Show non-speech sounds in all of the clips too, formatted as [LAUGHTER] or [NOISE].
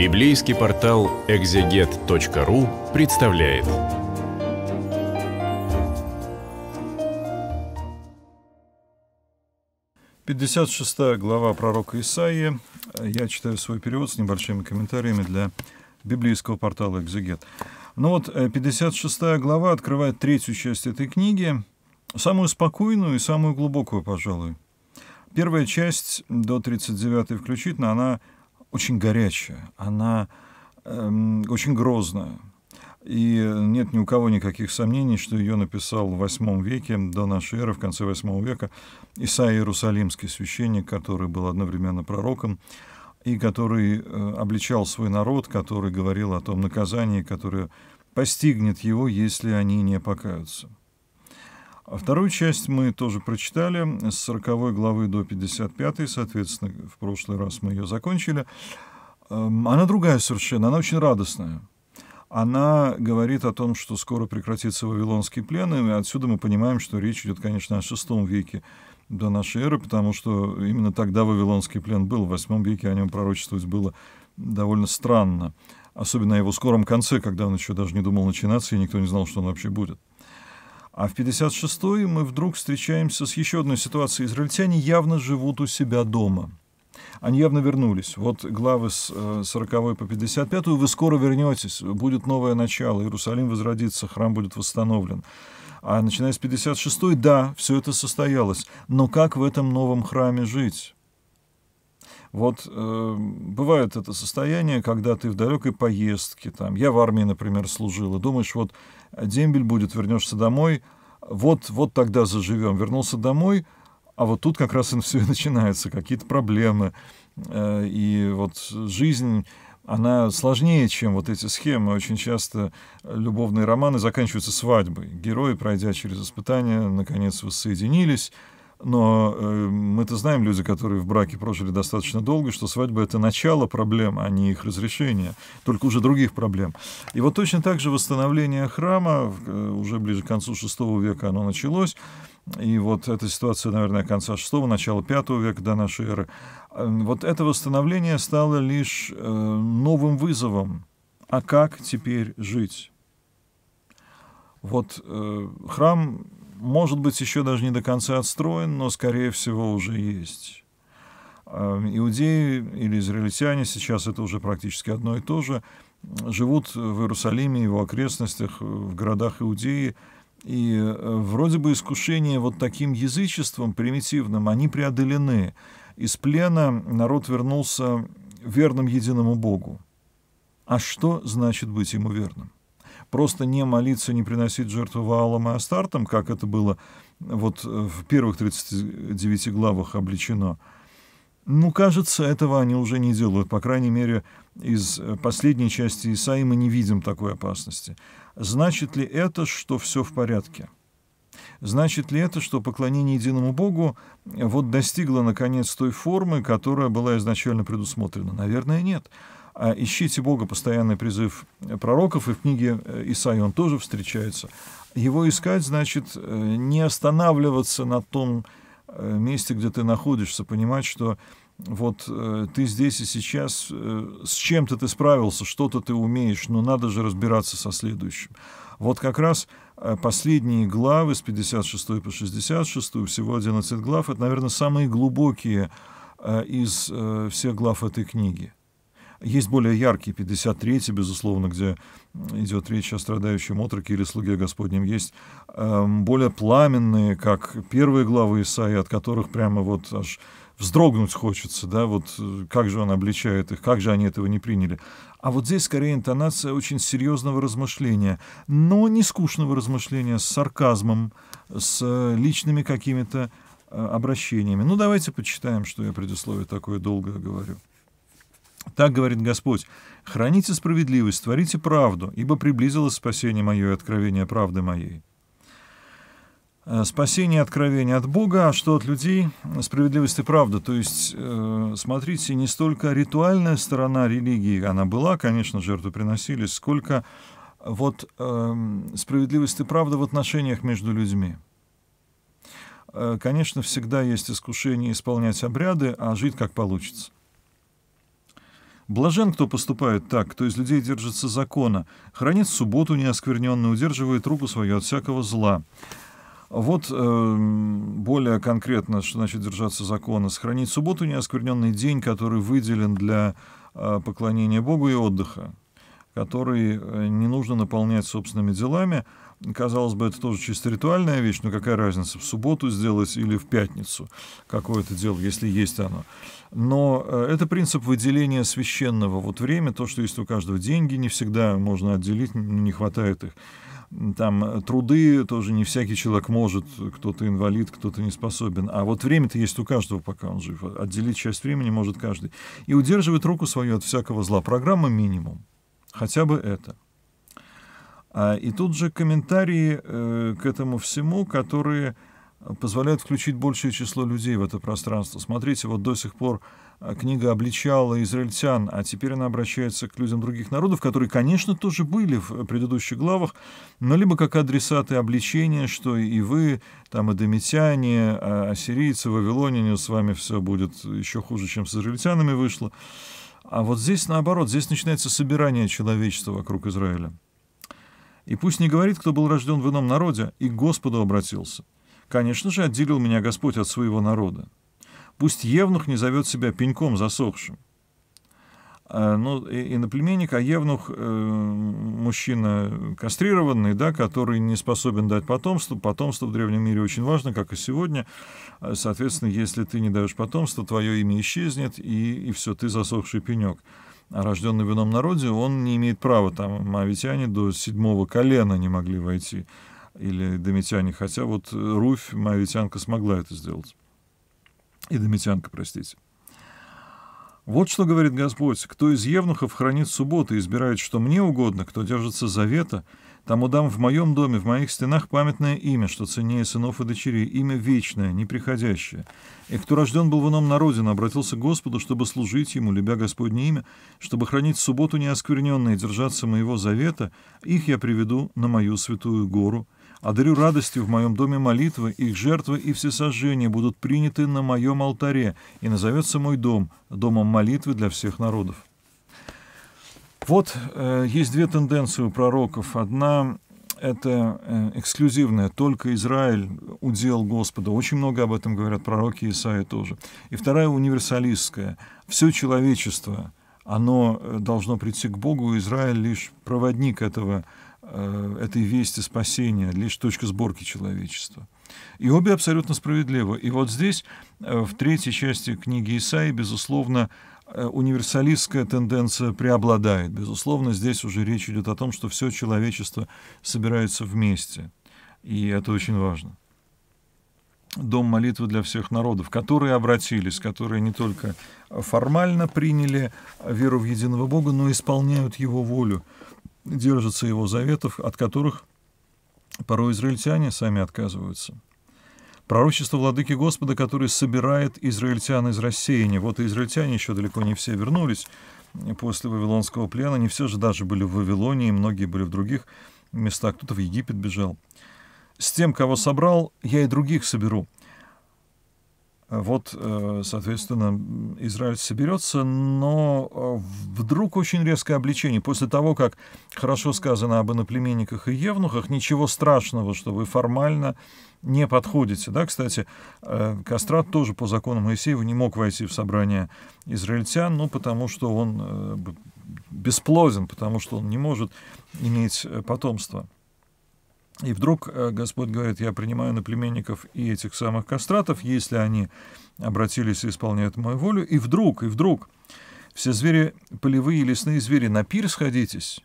Библейский портал экзегет.ру представляет. Пятьдесят шестая глава пророка Исаии. Я читаю свой перевод с небольшими комментариями для библейского портала «Экзегет». Ну вот, 56 э, глава открывает третью часть этой книги, самую спокойную и самую глубокую, пожалуй. Первая часть, до 39 включительно, она очень горячая, она эм, очень грозная. И нет ни у кого никаких сомнений, что ее написал в восьмом веке до нашей эры, в конце восьмого века, Исаия Иерусалимский священник, который был одновременно пророком и который э, обличал свой народ, который говорил о том наказании, которое постигнет его, если они не покаются. А вторую часть мы тоже прочитали с 40 главы до 55, соответственно, в прошлый раз мы ее закончили. Эм, она другая совершенно, она очень радостная. Она говорит о том, что скоро прекратится Вавилонский плен, и отсюда мы понимаем, что речь идет, конечно, о шестом веке до нашей эры, потому что именно тогда Вавилонский плен был, в восьмом веке о нем пророчествовать было довольно странно, особенно о его скором конце, когда он еще даже не думал начинаться, и никто не знал, что он вообще будет. А в 56-й мы вдруг встречаемся с еще одной ситуацией. Израильтяне явно живут у себя дома. Они явно вернулись. Вот главы с 40 э, по 55 вы скоро вернетесь, будет новое начало, Иерусалим возродится, храм будет восстановлен. А начиная с 56-й, да, все это состоялось. Но как в этом новом храме жить? Вот э, бывает это состояние, когда ты в далекой поездке, там, я в армии, например, служил, и думаешь, вот э, дембель будет, вернешься домой, вот, вот тогда заживем. Вернулся домой, а вот тут как раз и [LAUGHS] все начинается, какие-то проблемы. Э, и вот жизнь она сложнее, чем вот эти схемы. Очень часто любовные романы заканчиваются свадьбой. Герои, пройдя через испытания, наконец воссоединились, но э, мы-то знаем, люди, которые в браке прожили достаточно долго, что свадьба — это начало проблем, а не их разрешение, только уже других проблем. И вот точно так же восстановление храма, э, уже ближе к концу VI века оно началось, и вот эта ситуация, наверное, конца VI, начала V века до нашей эры. Э, вот это восстановление стало лишь э, новым вызовом. А как теперь жить? Вот э, храм может быть, еще даже не до конца отстроен, но, скорее всего, уже есть. Иудеи или израильтяне, сейчас это уже практически одно и то же, живут в Иерусалиме и его окрестностях, в городах Иудеи, и э, вроде бы искушения вот таким язычеством примитивным, они преодолены. Из плена народ вернулся верным единому Богу. А что значит быть ему верным? просто не молиться, не приносить жертву Ваалам и Астартам, как это было э, вот э, в первых 39 главах обличено. Ну, кажется, этого они уже не делают. По крайней мере, из э, последней части Исаи мы не видим такой опасности. Значит ли это, что все в порядке? Значит ли это, что поклонение единому Богу вот достигло, наконец, той формы, которая была изначально предусмотрена? Наверное, нет. Нет. А «Ищите Бога» — постоянный призыв э, пророков, и в книге э, Исаии он тоже встречается. Его искать значит э, не останавливаться на том месте, где ты находишься, понимать, что вот ты здесь и сейчас, с чем-то ты справился, что-то ты умеешь, но надо же разбираться со следующим. Вот как раз последние главы с 56 по 66, всего 11 глав, это, наверное, самые глубокие из всех глав этой книги. Есть более яркий 53-й, безусловно, где идет речь о страдающем отроке или слуге Господнем. Есть э, более пламенные, как первые главы Исаии, от которых прямо вот аж вздрогнуть хочется, да, вот э, как же он обличает их, как же они этого не приняли. А вот здесь скорее интонация очень серьезного размышления, но не скучного размышления, с сарказмом, с э, личными какими-то э, обращениями. Ну, давайте почитаем, что я предисловие такое долгое говорю. Так говорит Господь, храните справедливость, творите правду, ибо приблизилось спасение мое и откровение правды моей. Э, спасение и откровение от Бога, а что от людей? Справедливость и правда. То есть, э, смотрите, не столько ритуальная сторона религии, она была, конечно, жертвы приносились, сколько э, вот справедливость и правда в отношениях между людьми. Конечно, всегда есть искушение исполнять обряды, а жить как получится. Блажен, кто поступает так, кто из людей держится закона, хранит субботу неоскверненно, удерживает руку свою от всякого зла. Вот э, более конкретно, что значит держаться закона. Сохранить субботу неоскверненный день, который выделен для э, поклонения Богу и отдыха, который э, не нужно наполнять собственными делами, Казалось бы, это тоже чисто ритуальная вещь, но какая разница, в субботу сделать или в пятницу какое-то дело, если есть оно. Но э, это принцип выделения священного. Вот время, то, что есть у каждого деньги, не всегда можно отделить, не хватает их там э, труды тоже не всякий человек может, кто-то инвалид, кто-то не способен. А вот время-то есть у каждого, пока он жив. Отделить часть времени может каждый. И удерживает руку свою от всякого зла. Программа минимум. Хотя бы это. А, и тут же комментарии э, к этому всему, которые позволяют включить большее число людей в это пространство. Смотрите, вот до сих пор а, книга обличала израильтян, а теперь она обращается к людям других народов, которые, конечно, тоже были в предыдущих главах, но либо как адресаты обличения, что и вы, там, эдомитяне, а, ассирийцы, вавилоняне, с вами все будет еще хуже, чем с израильтянами вышло. А вот здесь наоборот, здесь начинается собирание человечества вокруг Израиля. И пусть не говорит, кто был рожден в ином народе, и к Господу обратился. Конечно же, отделил меня Господь от своего народа. Пусть Евнух не зовет себя пеньком засохшим. А, ну, и иноплеменник, а Евнух э, мужчина кастрированный, да, который не способен дать потомство. Потомство в древнем мире очень важно, как и сегодня. А, соответственно, если ты не даешь потомство, твое имя исчезнет, и, и все, ты засохший пенек рожденный в ином народе, он не имеет права, там, мавитяне до седьмого колена не могли войти, или домитяне, хотя вот э, Руфь, мавитянка, смогла это сделать. И домитянка, простите. Вот что говорит Господь, кто из евнухов хранит субботы, и избирает, что мне угодно, кто держится завета, Тому дам в моем доме, в моих стенах памятное имя, что ценнее сынов и дочерей, имя вечное, неприходящее. И кто рожден был в ином народе, обратился к Господу, чтобы служить Ему, любя Господне имя, чтобы хранить субботу неоскверненной и держаться моего завета, их я приведу на мою святую гору, одарю радостью в моем доме молитвы, их жертвы и всесожжения будут приняты на моем алтаре, и назовется мой дом домом молитвы для всех народов». Вот э, есть две тенденции у пророков. Одна это э, эксклюзивное, только Израиль удел Господа. Очень много об этом говорят пророки Исаия тоже. И вторая универсалистская. Все человечество, оно э, должно прийти к Богу, Израиль лишь проводник этого, э, этой вести спасения, лишь точка сборки человечества. И обе абсолютно справедливы. И вот здесь, в третьей части книги Исаи, безусловно, Э, универсалистская тенденция преобладает. Безусловно, здесь уже речь идет о том, что все человечество собирается вместе. И это очень важно. Дом молитвы для всех народов, которые обратились, которые не только формально приняли веру в единого Бога, но исполняют его волю, держатся его заветов, от которых порой израильтяне сами отказываются. Пророчество Владыки Господа, который собирает израильтян из рассеяния. Вот и израильтяне еще далеко не все вернулись после Вавилонского плена. Не все же даже были в Вавилоне, и многие были в других местах. Кто-то в Египет бежал. С тем, кого собрал, я и других соберу. Вот, э, соответственно, Израиль соберется, но э, вдруг очень резкое обличение. После того, как хорошо сказано об иноплеменниках и евнухах, ничего страшного, что вы формально не подходите. Да, кстати, э, Кастрат тоже по закону Моисеева не мог войти в собрание израильтян, ну, потому что он бесплоден, потому что он не может иметь потомство. И вдруг э, Господь говорит, я принимаю на племенников и этих самых кастратов, если они обратились и исполняют мою волю. И вдруг, и вдруг все звери, полевые лесные звери, на пир сходитесь.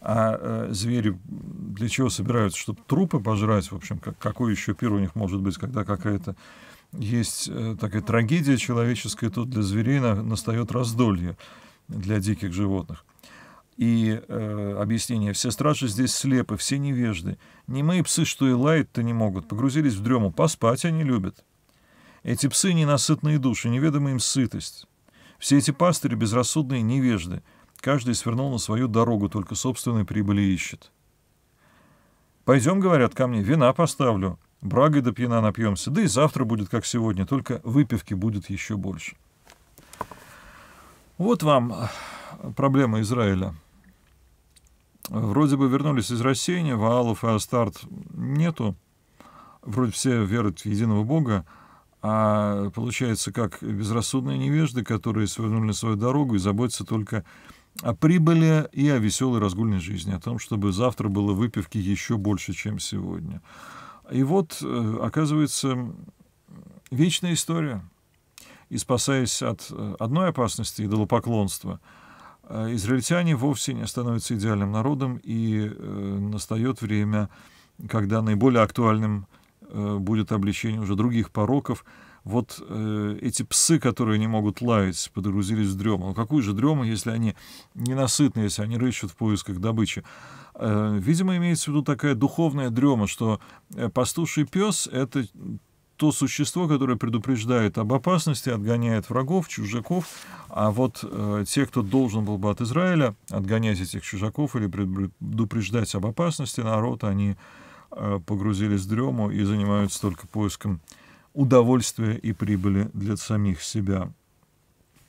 А э, звери для чего собираются? Чтобы трупы пожрать, в общем, как, какой еще пир у них может быть, когда какая-то есть э, такая трагедия человеческая, тут для зверей на, настает раздолье для диких животных. И э, объяснение, все стражи здесь слепы, все невежды. мои псы, что и лаять-то не могут, погрузились в дрему, поспать они любят. Эти псы — ненасытные души, неведома им сытость. Все эти пастыри — безрассудные невежды. Каждый свернул на свою дорогу, только собственной прибыли ищет. «Пойдем, — говорят ко мне, — вина поставлю. Брагой до да пьяна напьемся. Да и завтра будет, как сегодня, только выпивки будет еще больше». Вот вам э, проблема Израиля — Вроде бы вернулись из рассеяния, Ваалов и Астарт нету. Вроде все верят в единого бога, а получается как безрассудные невежды, которые свернули свою дорогу и заботятся только о прибыли и о веселой разгульной жизни, о том, чтобы завтра было выпивки еще больше, чем сегодня. И вот, э, оказывается, вечная история. И спасаясь от э, одной опасности идолопоклонства – Э, израильтяне вовсе не становятся идеальным народом, и э, настает время, когда наиболее актуальным э, будет обличение уже других пороков. Вот э, эти псы, которые не могут лаять, подгрузились в дрему. Ну какую же дрему, если они ненасытны, если они рыщут в поисках добычи? Э, видимо, имеется в виду такая духовная дрема, что пастуший пес — это то существо, которое предупреждает об опасности, отгоняет врагов, чужаков, а вот э, те, кто должен был бы от Израиля отгонять этих чужаков или предупреждать об опасности народа, они э, погрузились в дрему и занимаются только поиском удовольствия и прибыли для самих себя.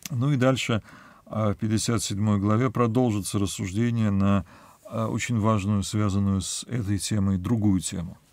Ну и дальше э, в 57 главе продолжится рассуждение на э, очень важную, связанную с этой темой, другую тему –